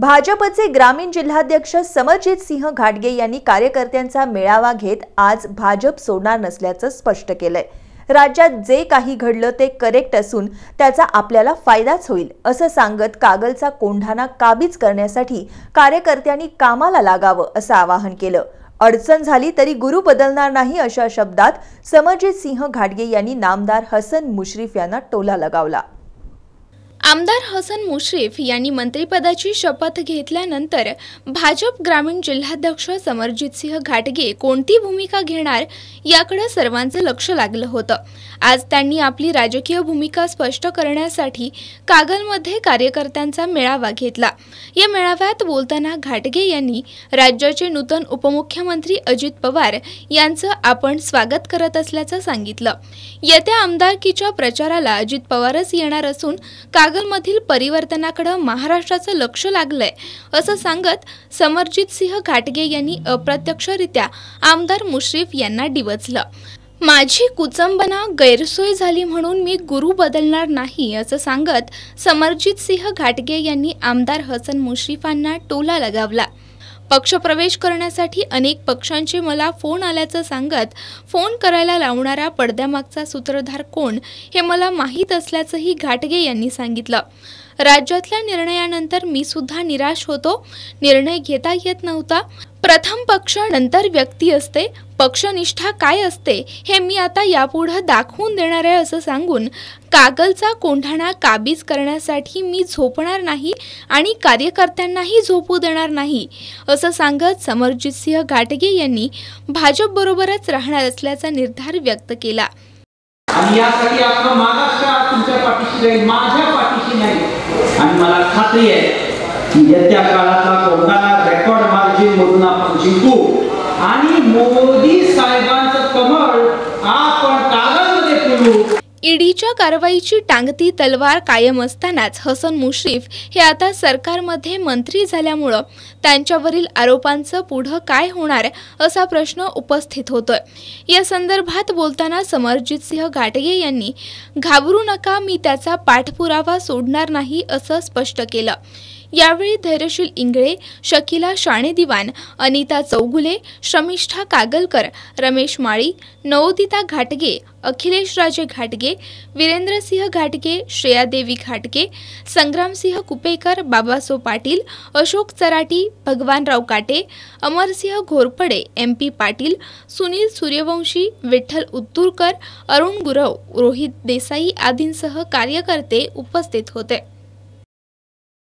भाजपचे ग्रामीण जिल्हाध्यक्ष समरजित सिंह घाटगे यांनी कार्यकर्त्यांचा मेळावा घेत आज भाजप सोडणार नसल्याचं स्पष्ट केलंय राज्यात जे काही घडलं ते करेक्ट असून त्याचा आपल्याला फायदाच होईल असं सांगत कागलचा कोंढाना काबीज करण्यासाठी कार्यकर्त्यांनी कामाला लागावं असं आवाहन केलं अडचण झाली तरी गुरु बदलणार नाही अशा शब्दात समरजित सिंह घाटगे यांनी नामदार हसन मुश्रीफ यांना टोला लगावला आमदार हसन मुश्रीफ यांनी मंत्रिपदाची शपथ घेतल्यानंतर भाजप ग्रामीण जिल्हाध्यक्ष समरजितसिंह घाटगे कोणती भूमिका घेणार याकडे सर्वांचं लक्ष लागलं होतं आज त्यांनी आपली राजकीय भूमिका स्पष्ट करण्यासाठी कागलमध्ये कार्यकर्त्यांचा मेळावा घेतला या मेळाव्यात बोलताना घाटगे यांनी राज्याचे नूतन उपमुख्यमंत्री अजित पवार यांचं आपण स्वागत करत असल्याचं सांगितलं येत्या आमदारकीच्या प्रचाराला अजित पवारच येणार असून कागल मधील परिवर्तनाकडे महाराष्ट्राचं लक्ष लागलंय असं सांगत समरजित सिंह घाटगे यांनी अप्रत्यक्षरित्या आमदार मुश्रीफ यांना डिवचलं माझी कुचंबना गैरसोय झाली म्हणून मी गुरु बदलणार नाही असं सांगत समरजित सिंह घाटगे यांनी आमदार हसन मुश्रीफांना टोला लगावला पक्षप्रवेश करण्यासाठी अनेक पक्षांचे मला फोन आल्याचं सांगत फोन करायला लावणारा पडद्यामागचा सूत्रधार कोण हे मला माहीत असल्याचंही घाटगे यांनी सांगितलं राज्यातल्या निर्णयानंतर मी सुद्धा निराश होतो निर्णय घेता येत नव्हता प्रथम पक्ष नंतर व्यक्ती असते पक्षनिष्ठा काय असते हे मी आता यापुढं दाखवून देणार आहे असं सांगून कागलचा कोंढाणा काबीज करण्यासाठी मी झोपणार नाही आणि कार्यकर्त्यांनाही झोपू देणार नाही असं सांगत सिंह घाटगे यांनी भाजपबरोबरच राहणार असल्याचा निर्धार व्यक्त केला आणि यासाठी आपण महाराष्ट्र तुमच्या पाठीशी माझ्या पाठीशी नाही खात्री आहे की येत्या काळातला कोणाला रेकॉर्ड मार्जिन म्हणून आपण जिंकू आणि मोदी साहेबांचं कमळ आपण ईडीच्या कारवाईची टांगती तलवार कायम असतानाच हसन मुश्रीफ हे आता सरकारमध्ये मंत्री झाल्यामुळं त्यांच्यावरील आरोपांचं पुढं काय होणार असा प्रश्न उपस्थित होतोय या संदर्भात बोलताना समरजित सिंह घाटगे यांनी घाबरू नका मी त्याचा पाठपुरावा सोडणार नाही असं स्पष्ट केलं यावेळी धैर्यशील इंगळे शकिला शाणेदिवान अनिता चौगुले शमिष्ठा कागलकर रमेश माळी नवोदिता घाटगे अखिलेश राजे घाटगे वीरेंद्रसिंह घाटगे श्रेयादेवी घाटगे संग्रामसिंह कुपेकर बाबासो पाटील अशोक चराटी भगवानराव काटे अमरसिंह घोरपडे एम पी पाटील सुनील सूर्यवंशी विठ्ठल उत्तूरकर अरुण गुरव रोहित देसाई आदींसह कार्यकर्ते उपस्थित होते